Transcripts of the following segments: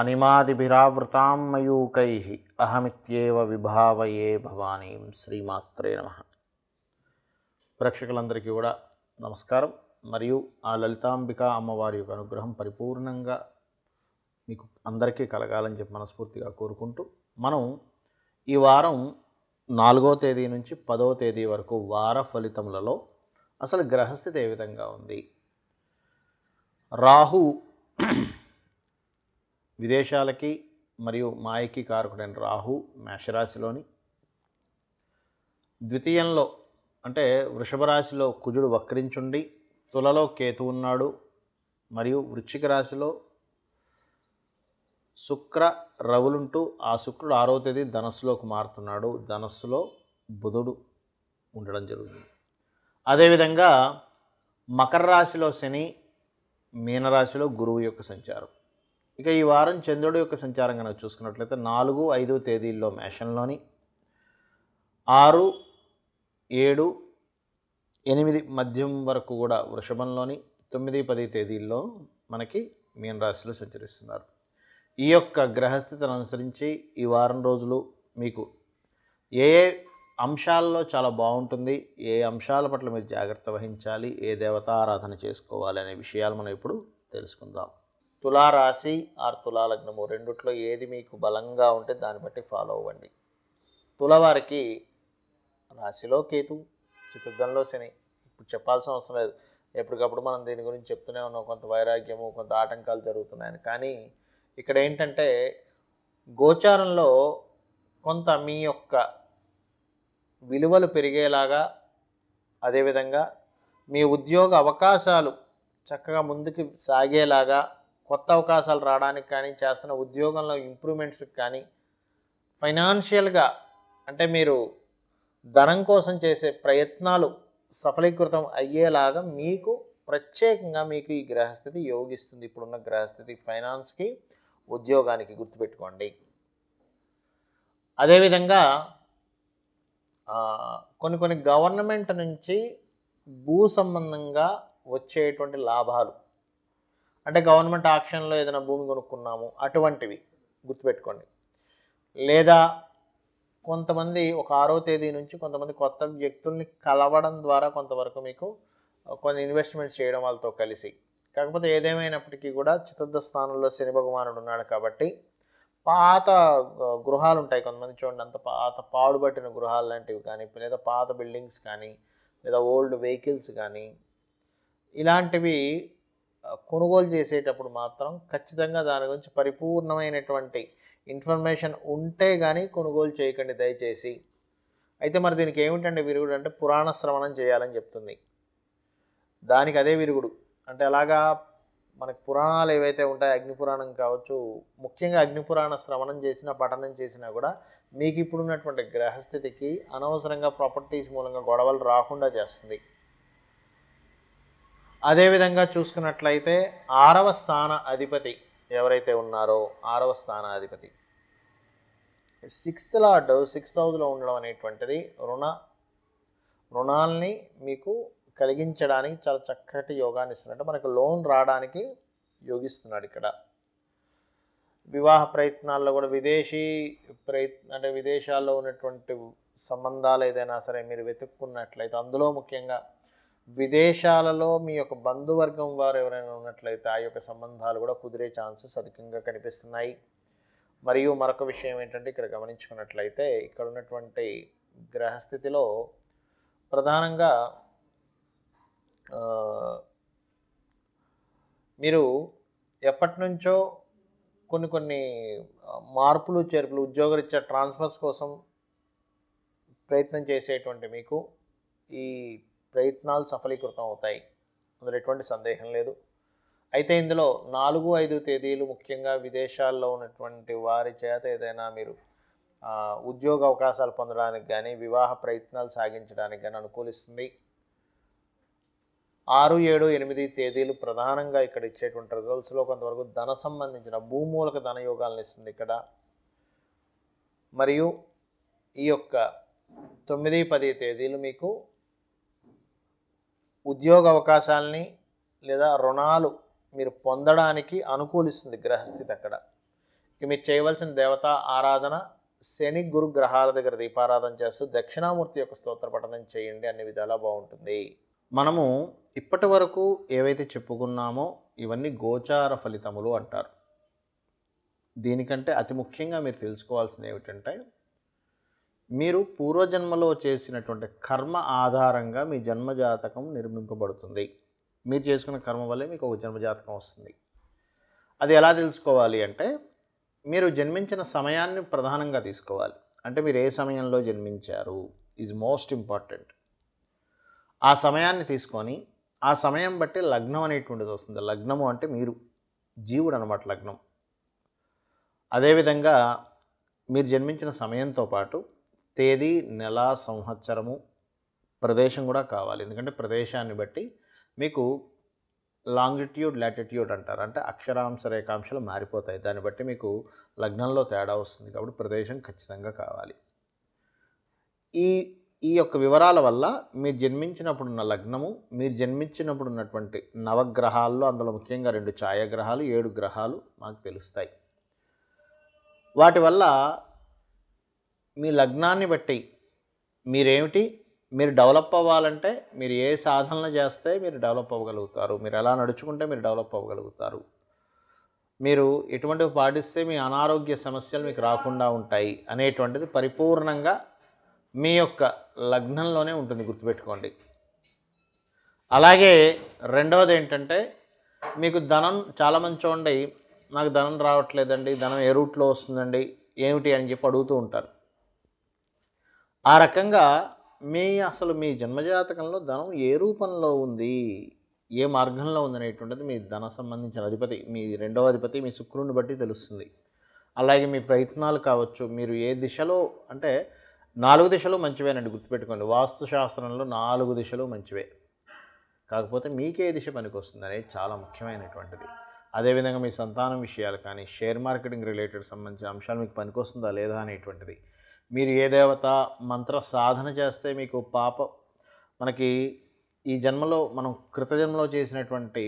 అనిమాదిభిరావృతాం మయూకై అహమిత్యేవ విభావయే భవానీ శ్రీమాత్రే నమ ప్రేక్షకులందరికీ కూడా నమస్కారం మరియు ఆ లలితాంబిక అమ్మవారి యొక్క అనుగ్రహం పరిపూర్ణంగా మీకు అందరికీ కలగాలని చెప్పి మనస్ఫూర్తిగా కోరుకుంటూ మనం ఈ వారం నాలుగో తేదీ నుంచి పదో తేదీ వరకు వార ఫలితములలో అసలు గ్రహస్థితి ఏ విధంగా ఉంది రాహు విదేశాలకి మరియు మాయకి కారకుడైన రాహు మేషరాశిలోని ద్వితీయంలో అంటే వృషభ రాశిలో కుజుడు వక్రించుండి తులలో కేతు ఉన్నాడు మరియు వృశ్చిక రాశిలో శుక్ర రవులుంటూ ఆ శుక్రుడు ఆరో తేదీ ధనస్సులోకి మారుతున్నాడు ధనస్సులో బుధుడు ఉండడం జరుగుతుంది అదేవిధంగా మకర రాశిలో శని మీనరాశిలో గురువు యొక్క సంచారం ఇక ఈ వారం చంద్రుడు యొక్క సంచారం కనుక చూసుకున్నట్లయితే నాలుగు ఐదు తేదీల్లో మేషంలోని ఆరు ఏడు ఎనిమిది మధ్యం వరకు కూడా వృషభంలోని తొమ్మిది పది తేదీల్లో మనకి మీనరాశిలో సంచరిస్తున్నారు ఈ యొక్క గ్రహస్థితిని అనుసరించి ఈ వారం రోజులు మీకు ఏ ఏ అంశాల్లో చాలా బాగుంటుంది ఏ అంశాల పట్ల మీరు జాగ్రత్త వహించాలి ఏ దేవతారాధన చేసుకోవాలి అనే విషయాలు మనం ఇప్పుడు తెలుసుకుందాం తులారాశి ఆర్ తులాలగ్నము రెండిట్లో ఏది మీకు బలంగా ఉంటే దాన్ని బట్టి ఫాలో అవ్వండి తులవారికి రాశిలో కేతు చతుర్థంలో శని ఇప్పుడు చెప్పాల్సిన అవసరం లేదు ఎప్పటికప్పుడు మనం దీని గురించి చెప్తూనే ఉన్నాం కొంత వైరాగ్యము కొంత ఆటంకాలు జరుగుతున్నాయని కానీ ఇక్కడ ఏంటంటే గోచారంలో కొంత మీ యొక్క విలువలు పెరిగేలాగా అదేవిధంగా మీ ఉద్యోగ అవకాశాలు చక్కగా ముందుకు సాగేలాగా కొత్త అవకాశాలు రావడానికి కానీ చేస్తున్న ఉద్యోగంలో ఇంప్రూవ్మెంట్స్కి కానీ ఫైనాన్షియల్గా అంటే మీరు ధనం కోసం చేసే ప్రయత్నాలు సఫలీకృతం అయ్యేలాగా మీకు ప్రత్యేకంగా మీకు ఈ గ్రహస్థితి యోగిస్తుంది ఇప్పుడున్న గ్రహస్థితి ఫైనాన్స్కి ఉద్యోగానికి గుర్తుపెట్టుకోండి అదేవిధంగా కొన్ని కొన్ని గవర్నమెంట్ నుంచి భూ సంబంధంగా వచ్చేటువంటి లాభాలు అంటే గవర్నమెంట్ ఆక్షన్లో ఏదైనా భూమి కొనుక్కున్నాము అటువంటివి గుర్తుపెట్టుకోండి లేదా కొంతమంది ఒక ఆరో తేదీ నుంచి కొంతమంది కొత్త వ్యక్తుల్ని కలవడం ద్వారా కొంతవరకు మీకు కొన్ని ఇన్వెస్ట్మెంట్ చేయడం వాళ్ళతో కలిసి కాకపోతే ఏదేమైనప్పటికీ కూడా చతుర్థ స్థానంలో శని భగవానుడు ఉన్నాడు కాబట్టి పాత గృహాలు ఉంటాయి కొంతమంది చూడండి అంత పాత పాడుబట్టిన గృహాలు లాంటివి కానీ లేదా పాత బిల్డింగ్స్ కానీ లేదా ఓల్డ్ వెహికల్స్ కానీ ఇలాంటివి కొనుగోలు చేసేటప్పుడు మాత్రం ఖచ్చితంగా దాని గురించి పరిపూర్ణమైనటువంటి ఇన్ఫర్మేషన్ ఉంటే కానీ కొనుగోలు చేయకండి దయచేసి అయితే మరి దీనికి ఏమిటంటే విరుగుడు అంటే పురాణ శ్రవణం చేయాలని చెప్తుంది దానికి అదే విరుగుడు అంటే అలాగా మనకు పురాణాలు ఏవైతే ఉంటాయో అగ్నిపురాణం కావచ్చు ముఖ్యంగా అగ్నిపురాణ శ్రవణం చేసినా పఠనం చేసినా కూడా మీకు ఇప్పుడున్నటువంటి గ్రహస్థితికి అనవసరంగా ప్రాపర్టీస్ మూలంగా గొడవలు రాకుండా చేస్తుంది అదేవిధంగా చూసుకున్నట్లయితే ఆరవ స్థాన అధిపతి ఎవరైతే ఉన్నారో ఆరవ స్థానాధిపతి సిక్స్త్ లార్డ్ సిక్స్త్ హౌస్లో ఉండడం అనేటువంటిది రుణ రుణాల్ని మీకు కలిగించడానికి చాలా చక్కటి యోగాన్ని ఇస్తున్నట్టు మనకు లోన్ రావడానికి యోగిస్తున్నాడు ఇక్కడ వివాహ ప్రయత్నాల్లో కూడా విదేశీ ప్రయత్న అంటే విదేశాల్లో ఉన్నటువంటి సంబంధాలు ఏదైనా సరే మీరు వెతుక్కున్నట్లయితే అందులో ముఖ్యంగా విదేశాలలో మీ యొక్క బంధువర్గం వారు ఎవరైనా ఉన్నట్లయితే ఆ యొక్క సంబంధాలు కూడా కుదిరే ఛాన్సెస్ అధికంగా కనిపిస్తున్నాయి మరియు మరొక విషయం ఏంటంటే ఇక్కడ గమనించుకున్నట్లయితే ఇక్కడ ఉన్నటువంటి గ్రహస్థితిలో ప్రధానంగా మీరు ఎప్పటి నుంచో కొన్ని కొన్ని మార్పులు చేర్పులు ఉద్యోగరీత్యా ట్రాన్స్ఫర్స్ కోసం ప్రయత్నం చేసేటువంటి మీకు ఈ ప్రయత్నాలు సఫలీకృతం అవుతాయి అందులో ఎటువంటి సందేహం లేదు అయితే ఇందులో నాలుగు ఐదు తేదీలు ముఖ్యంగా విదేశాల్లో ఉన్నటువంటి వారి చేత ఏదైనా మీరు ఉద్యోగ అవకాశాలు పొందడానికి కానీ వివాహ ప్రయత్నాలు సాగించడానికి కానీ అనుకూలిస్తుంది ఆరు ఏడు ఎనిమిది తేదీలు ప్రధానంగా ఇక్కడ ఇచ్చేటువంటి రిజల్ట్స్లో కొంతవరకు ధన సంబంధించిన భూమూలక యోగాలను ఇస్తుంది ఇక్కడ మరియు ఈ యొక్క తొమ్మిది పది తేదీలు మీకు ఉద్యోగ అవకాశాలని లేదా రుణాలు మీరు పొందడానికి అనుకూలిస్తుంది గ్రహస్థితి అక్కడ ఇక మీరు చేయవలసిన దేవతా ఆరాధన శని గురు గ్రహాల దగ్గర దీపారాధన చేస్తూ దక్షిణామూర్తి యొక్క స్తోత్ర పఠనం చేయండి అన్ని విధాలా బాగుంటుంది మనము ఇప్పటి వరకు ఏవైతే చెప్పుకున్నామో ఇవన్నీ గోచార ఫలితములు అంటారు దీనికంటే అతి ముఖ్యంగా మీరు తెలుసుకోవాల్సింది ఏమిటంటే మీరు పూర్వజన్మలో చేసినటువంటి కర్మ ఆధారంగా మీ జన్మజాతకం నిర్మింపబడుతుంది మీరు చేసుకున్న కర్మ వల్లే మీకు ఒక జన్మజాతకం వస్తుంది అది ఎలా తెలుసుకోవాలి అంటే మీరు జన్మించిన సమయాన్ని ప్రధానంగా తీసుకోవాలి అంటే మీరు ఏ సమయంలో జన్మించారు ఈజ్ మోస్ట్ ఇంపార్టెంట్ ఆ సమయాన్ని తీసుకొని ఆ సమయం బట్టి లగ్నం అనేటువంటిది వస్తుంది లగ్నము అంటే మీరు జీవుడు అనమాట లగ్నం అదేవిధంగా మీరు జన్మించిన సమయంతో పాటు తేదీ నెల సంవత్సరము ప్రదేశం కూడా కావాలి ఎందుకంటే ప్రదేశాన్ని బట్టి మీకు లాంగిట్యూడ్ లాటిట్యూడ్ అంటారు అంటే అక్షరాంశ రేఖాంశాలు మారిపోతాయి దాన్ని బట్టి మీకు లగ్నంలో తేడా వస్తుంది కాబట్టి ప్రదేశం ఖచ్చితంగా కావాలి ఈ ఈ యొక్క వివరాల వల్ల మీరు జన్మించినప్పుడున్న లగ్నము మీరు జన్మించినప్పుడు ఉన్నటువంటి నవగ్రహాల్లో అందులో ముఖ్యంగా రెండు ఛాయాగ్రహాలు ఏడు గ్రహాలు మాకు తెలుస్తాయి వాటి వల్ల మీ లగ్నాన్ని బట్టి మీరేమిటి మీరు డెవలప్ అవ్వాలంటే మీరు ఏ సాధనలు చేస్తే మీరు డెవలప్ అవ్వగలుగుతారు మీరు ఎలా నడుచుకుంటే మీరు డెవలప్ అవ్వగలుగుతారు మీరు ఎటువంటివి పాటిస్తే మీ అనారోగ్య సమస్యలు మీకు రాకుండా ఉంటాయి అనేటువంటిది పరిపూర్ణంగా మీ యొక్క లగ్నంలోనే ఉంటుంది గుర్తుపెట్టుకోండి అలాగే రెండవది ఏంటంటే మీకు ధనం చాలా మంచి ఉండి నాకు ధనం రావట్లేదండి ధనం ఏ రూట్లో వస్తుందండి ఏమిటి అని చెప్పి అడుగుతూ ఉంటారు ఆ రకంగా మీ అసలు మీ జన్మజాతకంలో ధనం ఏ రూపంలో ఉంది ఏ మార్గంలో ఉంది అనేటువంటిది మీ ధన సంబంధించిన అధిపతి మీ రెండవ అధిపతి మీ శుక్రుని బట్టి తెలుస్తుంది అలాగే మీ ప్రయత్నాలు కావచ్చు మీరు ఏ దిశలో అంటే నాలుగు దిశలు మంచివేనండి గుర్తుపెట్టుకోండి వాస్తుశాస్త్రంలో నాలుగు దిశలు మంచివే కాకపోతే మీకే దిశ పనికొస్తుంది అనేది చాలా ముఖ్యమైనటువంటిది అదేవిధంగా మీ సంతానం విషయాలు కానీ షేర్ మార్కెటింగ్ రిలేటెడ్ సంబంధించిన అంశాలు మీకు పనికొస్తుందా లేదా అనేటువంటిది మీరు ఏ దేవత మంత్ర సాధన చేస్తే మీకు పాప మనకి ఈ జన్మలో మనం కృత జన్మలో చేసినటువంటి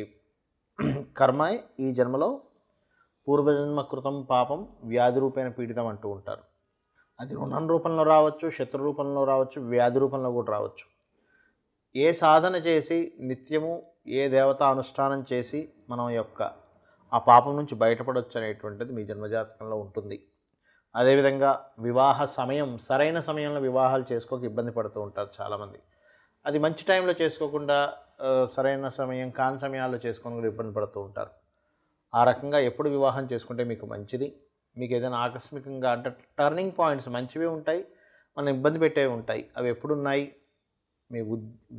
కర్మ ఈ జన్మలో పూర్వజన్మ కృతం పాపం వ్యాధి రూపేణ పీడితం అంటూ ఉంటారు అది రుణం రూపంలో రావచ్చు శత్రు రూపంలో రావచ్చు వ్యాధి రూపంలో కూడా రావచ్చు ఏ సాధన చేసి నిత్యము ఏ దేవత అనుష్ఠానం చేసి మనం యొక్క ఆ పాపం నుంచి బయటపడవచ్చు అనేటువంటిది మీ జన్మజాతకంలో ఉంటుంది అదేవిధంగా వివాహ సమయం సరైన సమయంలో వివాహాలు చేసుకోక ఇబ్బంది పడుతూ ఉంటారు చాలామంది అది మంచి టైంలో చేసుకోకుండా సరైన సమయం కాని సమయాల్లో చేసుకొని కూడా ఇబ్బంది పడుతూ ఉంటారు ఆ రకంగా ఎప్పుడు వివాహం చేసుకుంటే మీకు మంచిది మీకు ఏదైనా ఆకస్మికంగా అంటే టర్నింగ్ పాయింట్స్ మంచివి ఉంటాయి మనం ఇబ్బంది పెట్టేవి ఉంటాయి అవి ఎప్పుడున్నాయి మీ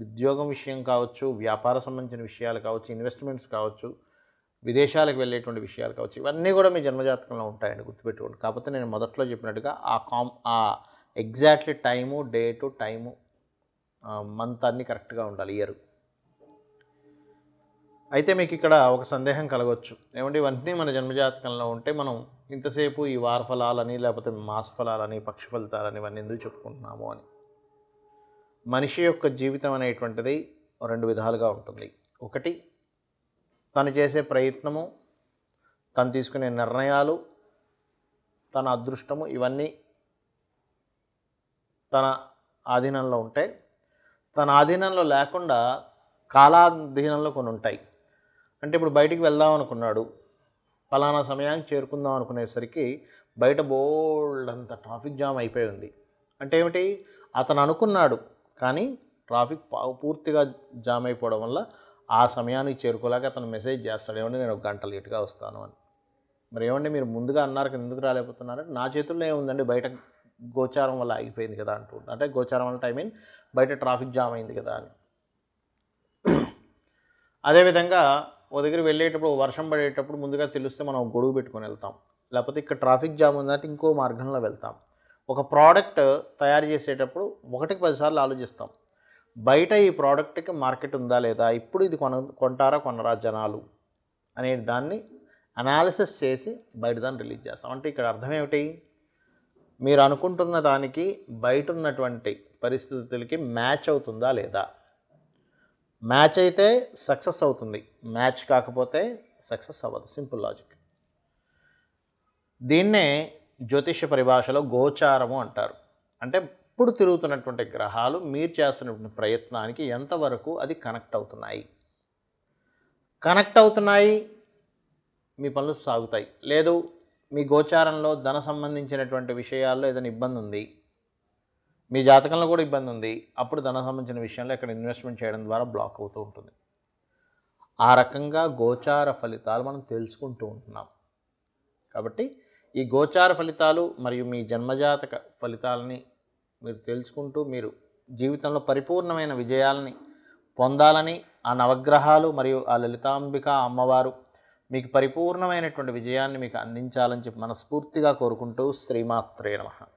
ఉద్యోగం విషయం కావచ్చు వ్యాపార సంబంధించిన విషయాలు కావచ్చు ఇన్వెస్ట్మెంట్స్ కావచ్చు విదేశాలకు వెళ్ళేటువంటి విషయాలు కావచ్చు ఇవన్నీ కూడా మీ జన్మజాతకంలో ఉంటాయని గుర్తుపెట్టుకోండి కాకపోతే నేను మొదట్లో చెప్పినట్టుగా ఆ కామ్ ఆ exactly time date time month అన్నీ కరెక్ట్గా ఉండాలి ఇయర్ అయితే మీకు ఇక్కడ ఒక సందేహం కలగవచ్చు ఏమంటే ఇవన్నీ మన జన్మజాతకంలో ఉంటే మనం ఇంతసేపు ఈ వార ఫలాలని లేకపోతే మాస ఫలాలని పక్ష ఫలితాలని ఇవన్నీ ఎందుకు చెప్పుకుంటున్నాము అని మనిషి యొక్క జీవితం అనేటువంటిది రెండు విధాలుగా ఉంటుంది ఒకటి తను చేసే ప్రయత్నము తను తీసుకునే నిర్ణయాలు తన అదృష్టము ఇవన్నీ తన ఆధీనంలో ఉంటాయి తన ఆధీనంలో లేకుండా కాలాధీనంలో కొన్ని ఉంటాయి అంటే ఇప్పుడు బయటికి వెళ్దాం అనుకున్నాడు ఫలానా సమయానికి చేరుకుందాం అనుకునేసరికి బయట బోల్డ్ అంత ట్రాఫిక్ జామ్ అయిపోయి ఉంది అంటే ఏమిటి అతను అనుకున్నాడు కానీ ట్రాఫిక్ పూర్తిగా జామ్ అయిపోవడం వల్ల ఆ సమయానికి చేరుకోలేక అతను మెసేజ్ చేస్తాడు ఏమండి నేను ఒక గంట లేట్గా వస్తాను అని మరి ఏమండి మీరు ముందుగా అన్నారు కదా ఎందుకు రాలేకపోతున్నారంటే నా చేతుల్లో ఏముందండి బయట గోచారం వల్ల ఆగిపోయింది కదా అంటూ అంటే గోచారం వల్ల ఐ మీన్ బయట ట్రాఫిక్ జామ్ అయింది కదా అని అదేవిధంగా ఓ దగ్గర వెళ్ళేటప్పుడు వర్షం పడేటప్పుడు ముందుగా తెలిస్తే మనం గొడుగు పెట్టుకొని వెళ్తాం లేకపోతే ఇక్కడ ట్రాఫిక్ జామ్ ఉందంటే ఇంకో మార్గంలో వెళ్తాం ఒక ప్రోడక్ట్ తయారు చేసేటప్పుడు ఒకటికి పదిసార్లు ఆలోచిస్తాం బయట ఈ ప్రోడక్ట్కి మార్కెట్ ఉందా లేదా ఇప్పుడు ఇది కొన కొంటారా కొనరా జనాలు అనే దాన్ని అనాలిసిస్ చేసి బయట దాన్ని రిలీజ్ చేస్తాం అంటే ఇక్కడ అర్థం ఏమిటి మీరు అనుకుంటున్న దానికి బయట ఉన్నటువంటి పరిస్థితులకి మ్యాచ్ అవుతుందా లేదా మ్యాచ్ అయితే సక్సెస్ అవుతుంది మ్యాచ్ కాకపోతే సక్సెస్ అవ్వదు సింపుల్ లాజిక్ దీన్నే జ్యోతిష పరిభాషలో గోచారము అంటారు అంటే ఇప్పుడు తిరుగుతున్నటువంటి గ్రహాలు మీరు చేస్తున్నటువంటి ప్రయత్నానికి ఎంతవరకు అది కనెక్ట్ అవుతున్నాయి కనెక్ట్ అవుతున్నాయి మీ పనులు సాగుతాయి లేదు మీ గోచారంలో ధన సంబంధించినటువంటి విషయాల్లో ఏదైనా ఇబ్బంది ఉంది మీ జాతకంలో కూడా ఇబ్బంది ఉంది అప్పుడు ధన సంబంధించిన విషయంలో ఇక్కడ ఇన్వెస్ట్మెంట్ చేయడం ద్వారా బ్లాక్ అవుతూ ఉంటుంది ఆ రకంగా గోచార ఫలితాలు మనం తెలుసుకుంటూ ఉంటున్నాం కాబట్టి ఈ గోచార ఫలితాలు మరియు మీ జన్మజాతక ఫలితాలని మీరు తెలుసుకుంటూ మీరు జీవితంలో పరిపూర్ణమైన విజయాలని పొందాలని ఆ నవగ్రహాలు మరియు ఆ లలితాంబిక అమ్మవారు మీకు పరిపూర్ణమైనటువంటి విజయాన్ని మీకు అందించాలని చెప్పి మనస్ఫూర్తిగా కోరుకుంటూ శ్రీమాత్రే నమ